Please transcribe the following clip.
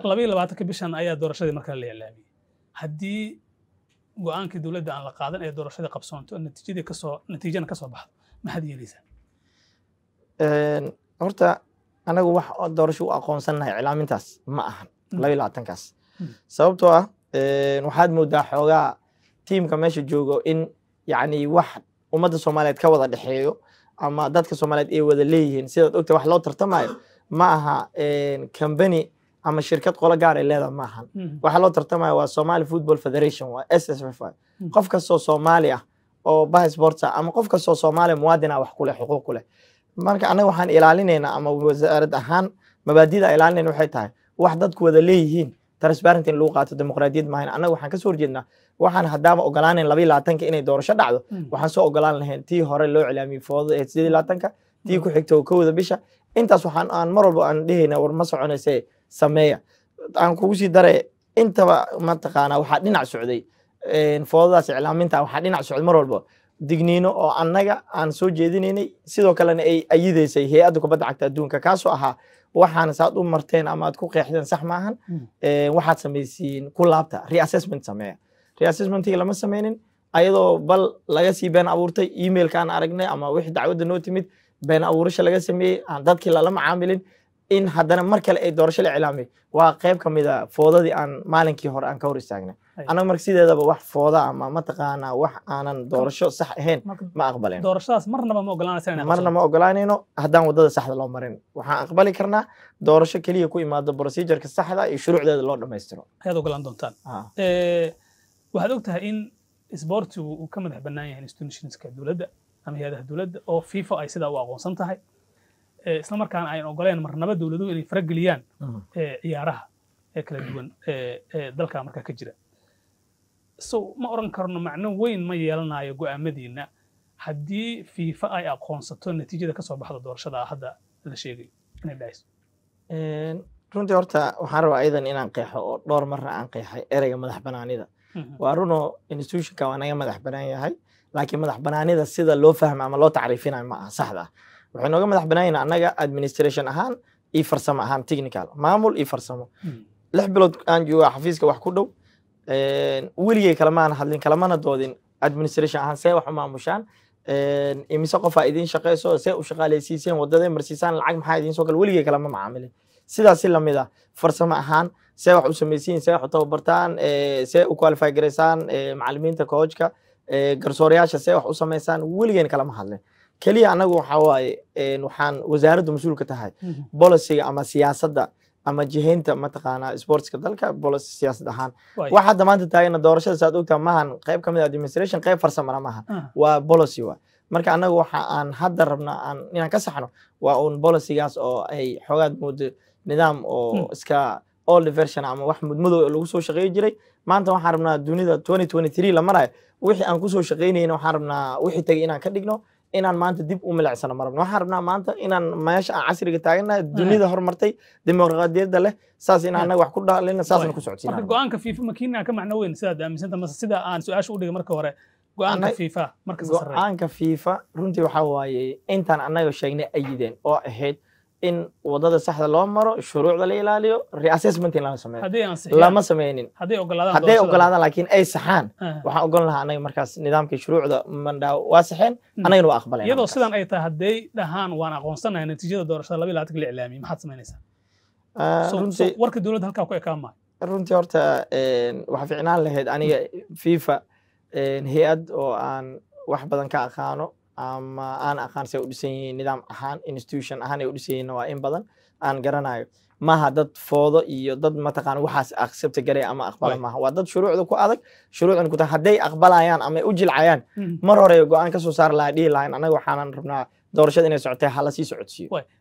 labayo labaatanka bishan ayaa doorashadii markaa la ilaamiyey haddii go-aankii dowladda aan la qaadan ee doorashadii qabsoonto natiijadii kasoo natiijana kasoo baxdo maxaad yeelaysaa horta anagu wax doorasho u aqoonsannahay iclaamintaas ma ahan hmm. labayo labaatankaas hmm. sababtoo ah waxaad moodaa xoogaa tiimka meesha joogo in yacni wax ummadda soomaaliyeed ka wada dhexeeyo ama dadka soomaaliyeed ay wada leeyihiin sidaad ogta wax loo tartamayo ma aha kambani ama shirkad qolo gaar ay leedaha maahan hmm. waxaa loo tartamaya waa somalia football federation waa s s f i hmm. qof kastoo soomaali ah oo bahisporta ama qof kastoo soomaaliya muwaadin ah wax kuleh xuquuq ku marka annaga waxaan ilaalinaynaa ama wasaarad ahaan mabaadida ilaalinayna waxay tahay wax dadku wada leeyihiin transparent in lagu qaato dimuqraadiyad maahan annaga waxaan ka horjeednaa waxaan haddaama ogolaanayn labiyi labaatanka inay doorasho dhacdo hmm. waxaan soo ogolaan lahayn tii hore loo cilaamiyey foodada ee sideed labaatanka tii ku xigta oo kowda bisha intaas waxaan aan mar walba aan dhehayna war ma soconaysee sameeya aan kugu sii dare intaba mataqaana waxaa dhinac socday foodadaas iclaaminta waxaa dhinac socday mar walba digniino oo annaga aan soo jeedinaynay sidoo kalena ay ayideysay hay-adda kubadda cagta adduunka kaasoo ahaa waxaan saad u marteen ama aad ku qeexdeen sax maahan hmm. waxaad samaysiin ku laabta reassessment sameeya reassessmentii lama sameynin ayadoo bal laga sii been abuurtay emailka aan aragnay ama wixii dacwadda noo timid been abuurasha laga sameeyey aan dadkii lala macaamilin in haddana mar kale ay doorasho la iclaamay waa qayb ka mid a foodadii aan maalinkii hore aan ka hor istaagnay annaga marka sideedaba wax fooda ama mataqaanaa wax aanan doorasho sax ahayn ma aqbaleen doorashadaas marnaba ma ogolaanaysa marna ma ogolaanayno haddaan waddada saxda loo marin waxaan aqbali karnaa doorasho keliya ku imaado procedureka saxda iyo shuruucdeeda loo dhammaystiro ayaad ogolaan doontaan ah. waxaad og tahay in isboortigu uu ka madax bannaan yahay institutionska dowladda ama hay-adaha dowladda oo fifa ay sidaa u aqoonsan tahay Eh, isla markaana ayn ogoleen marnaba dowladuhu inay farageliyaan eh, ciyaaraha ee kala duwan ee eh, dalka markaa ka jira so ma oran karno macno weyn ma yeelanayo go-aamadiina haddii fiifa ay aqoonsato natiijada kasoo baxda doorashada hadda la sheegayo inay dhacayso runtii horta waxaan rabaa aydan inaan qeexo oo dhowr marna aan qeexay ereyga madax banaanida mhm. waa runoo institutionka waa naga madax banaan yahay laakiin madax banaanida sida loo fahma ama loo tacriifinayo ma aha saxda waxay nooga madax banaayeen annaga administration ahaan io farsamo ahaan technical maamul iyo farsamo hmm. lix bilood aan joogaa ah xafiiska wax ku dhow weligey kalamana hadlin kalamana doodin administration ahaan see wax u maamushaan imise qofaa idiin shaqayso see u shaqaaleysiiseen wadadee marsiisaan lacag maxaa idiin kale weligey kalama macaamilin sidaasi lamid ah farsamo ahaan see wax u samaysiin see wax u tababartaan see u qualify garaysaan macalimiinta koojka garsoorayaasha see wax u samaysaan weligeen kalama hadlin keliya anagu waxa waxaan wasaaradda mas-uulka tahay mhm. bolisiga ama siyaasadda ama jihaynta mataqaanaa sportska dalka bolos siyaasad ahaan waxa hadda maanta doorashada saad ogtaa maahan qayb ka mid ah administration qayb farsamana maahan ah. waa policy waa marka anagu waxa aan hadda rabnaa aan inaan ka saxno waa uun bolisigaas oo ay xoogaad moodo nidaam oo hmm. iska all diversion ama wax mudmadow lagu soo shaqeey jiray maanta waxaan rabnaa dunida twenty twenty three la marayo wixii aan kusoo shaqeynayna waxaan rabnaa wixii tagay inaan ka dhigno inaan maanta dib u milicsano marabno waxaan rabnaa maanta inaan meesha aan casriga taaganahay dunida horumartay dimuqraadiyadda leh saas in anaga wax ku dhaalina saasna ku socodsiina marka go'aanka fiifa makiina ka macno weyn sidaad aaminsanta mase sida aan su-aasha u dhigay marka hore go'aanka fiifa marka go'aanka fiifa runtii waxaa waaye intaan annaga sheegnay ayideen oo ahayd in wadada saxda loo maro shuruucda la ilaaliyo reassessment in lama sameeyo lama sameynin hadday ogolaadaan laakiin ay saxaan waxaan ogon lahaa anaga markaas nidaamkii shuruucda mandhaawo waa saxeen hmm. annagana waa aqbaleen iyadoo sidan ay tahay hadday dhahaan waan aqoonsanahay natiijada doorashada laba ilaatanka la iclaamiyey maxaad samaynaysaa ah, warka dowladda halkaa ku ekaan maayo runtii horta waxa fiicnaan lahayd aniga fifa hay-ad oo aan wax badan ka aqaano ama aan aqaan se u dhisan yihiin nidaam ahaan institution ahaan ay u dhisan yihiinna waa in badan aan garanayo maaha dad foodo iyo dad mataqana waxaas accept garaya ama aqbala maaha waa dad shuruucda ku adag shuruucdan kuta tahay hadday aqbalayaan ama u jilcayaan hmm. mar hore go'aan ka soo saar lahaa dhihi lahayn annaga waxaanan rabnaa doorashada inay socotay hala sii socodsiiyo